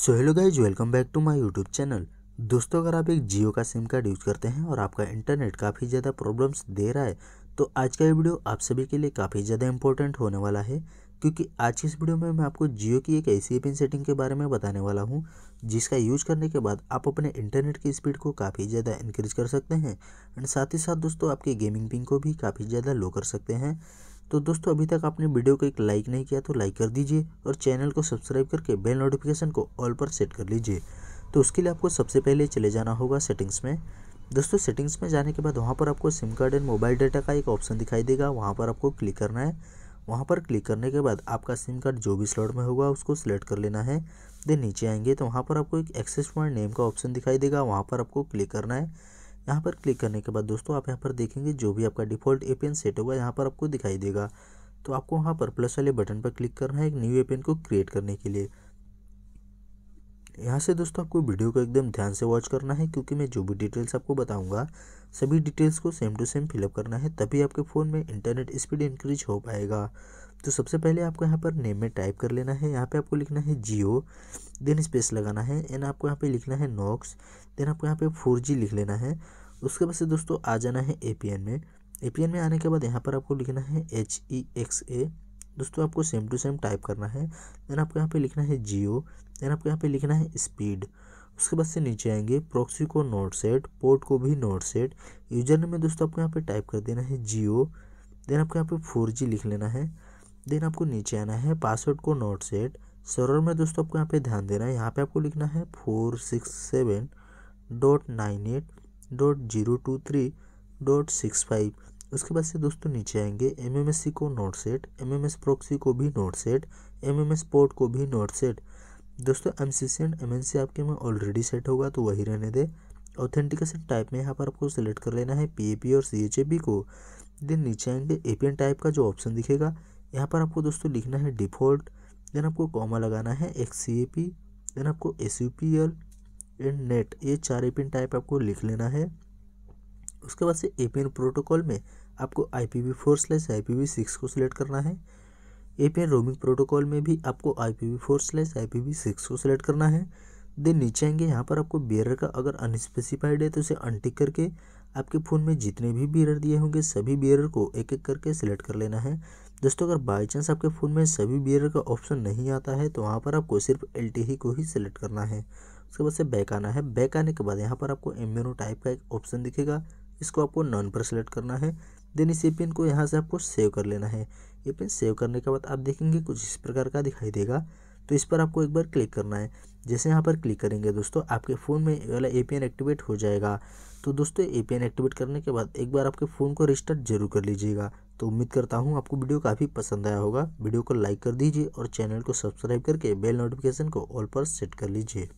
so hello guys welcome back to my YouTube channel दोस्तों अगर आप एक जियो का सिम कार्ड यूज़ करते हैं और आपका इंटरनेट काफ़ी ज़्यादा प्रॉब्लम्स दे रहा है तो आज का ये वीडियो आप सभी के लिए काफ़ी ज़्यादा इंपॉर्टेंट होने वाला है क्योंकि आज की इस वीडियो में मैं आपको जियो की एक ऐसी पिन सेटिंग के बारे में बताने वाला हूँ जिसका यूज करने के बाद आप अपने इंटरनेट की स्पीड को काफ़ी ज़्यादा इंक्रीज कर सकते हैं एंड साथ ही साथ दोस्तों आपके गेमिंग पिन को भी काफ़ी ज़्यादा लो कर सकते हैं तो दोस्तों अभी तक आपने वीडियो को एक लाइक नहीं किया तो लाइक कर दीजिए और चैनल को सब्सक्राइब करके बेल नोटिफिकेशन को ऑल पर सेट कर लीजिए तो उसके लिए आपको सबसे पहले चले जाना होगा सेटिंग्स में दोस्तों सेटिंग्स में जाने के बाद वहाँ पर आपको SIM card and mobile data का एक ऑप्शन दिखाई देगा वहाँ पर आपको क्लिक करना है वहाँ पर क्लिक करने के बाद आपका सिम कार्ड जो भी स्लॉट में होगा उसको सिलेक्ट कर लेना है देन नीचे आएंगे तो वहाँ पर आपको एक एक्सेस पॉइंट नेम का ऑप्शन दिखाई देगा वहाँ पर आपको क्लिक करना है यहाँ पर क्लिक करने के बाद दोस्तों आप यहाँ पर देखेंगे जो भी आपका डिफ़ॉल्ट ए सेट होगा यहाँ पर आपको दिखाई देगा तो आपको वहाँ पर प्लस वाले बटन पर क्लिक करना है एक न्यू ए को क्रिएट करने के लिए यहाँ से दोस्तों आपको वीडियो को एकदम ध्यान से वॉच करना है क्योंकि मैं जो भी डिटेल्स आपको बताऊंगा सभी डिटेल्स को सेम टू सेम फिलअप करना है तभी आपके फ़ोन में इंटरनेट स्पीड इंक्रीज हो पाएगा तो सबसे पहले आपको यहाँ पर नेम में टाइप कर लेना है यहाँ पे आपको लिखना है जियो देन स्पेस लगाना है एंड आपको यहाँ पे लिखना है नॉक्स देन आपको यहाँ पे फोर जी लिख लेना है उसके बाद से दोस्तों आ जाना है ए पी एन में ए पी एन में आने के बाद यहाँ पर आपको लिखना है एच ई एक्स ए दोस्तों आपको सेम टू सेम टाइप करना है देन आपको यहाँ पर लिखना है जियो देन आपको यहाँ पर लिखना है स्पीड उसके बाद से नीचे आएंगे प्रॉक्सी को नोट सेट पोर्ट को भी नोट सेट यूजर ने में दोस्तों आपको यहाँ पे टाइप कर देना है जियो देन आपको यहाँ पे फोर जी लिख लेना है देन आपको नीचे आना है पासवर्ड को नोट सेट सर्वर में दोस्तों आपको यहाँ पे ध्यान देना है यहाँ पे आपको लिखना है four six seven dot nine eight dot zero two three dot six five उसके बाद से दोस्तों नीचे आएंगे एम एम एस सी को not set M M S proxy को भी not set M M S port को भी नोट सेट दोस्तों M C C and M N C आपके में ऑलरेडी सेट होगा तो वही रहने दे ऑथेंटिकेशन टाइप में यहाँ पर आपको सेलेक्ट कर लेना है पी ए पी और सी एच ए बी को देन नीचे आएंगे ए पी एन टाइप का जो ऑप्शन दिखेगा यहाँ पर आपको दोस्तों लिखना है डिफ़ॉल्ट देन आपको कॉमा लगाना है X C A P then आपको S U P L and net ये चार ए पिन टाइप आपको लिख लेना है उसके बाद से ए पी एन प्रोटोकॉल में आपको I P V four slash I P V six को सिलेक्ट करना है A P N roaming protocol में भी आपको I P V four slash I P V six को सिलेक्ट करना है देन नीचे आएंगे यहाँ पर आपको बेरर का अगर अनस्पेसिफाइड है तो उसे अनटिक करके आपके फ़ोन में जितने भी बेरर दिए होंगे सभी बेरर को एक एक करके सिलेक्ट कर लेना है दोस्तों अगर बाई चांस आपके फ़ोन में सभी बियर का ऑप्शन नहीं आता है तो वहाँ पर आपको सिर्फ एल ही e को ही सिलेक्ट करना है उसके बाद से बैक आना है बैक आने के बाद यहाँ पर आपको एम टाइप का एक ऑप्शन दिखेगा इसको आपको नॉन पर सिलेक्ट करना है देन इसी पिन को यहाँ से आपको सेव कर लेना है ये पिन सेव करने के बाद आप देखेंगे कुछ इस प्रकार का दिखाई देगा तो इस पर आपको एक बार क्लिक करना है जैसे यहाँ पर क्लिक करेंगे दोस्तों आपके फ़ोन में वाला ए एक्टिवेट हो जाएगा तो दोस्तों ए एक्टिवेट करने के बाद एक बार आपके फ़ोन को रिस्टार्ट जरूर कर लीजिएगा तो उम्मीद करता हूँ आपको वीडियो काफ़ी पसंद आया होगा वीडियो को लाइक कर दीजिए और चैनल को सब्सक्राइब करके बेल नोटिफिकेशन को ऑल पर सेट कर लीजिए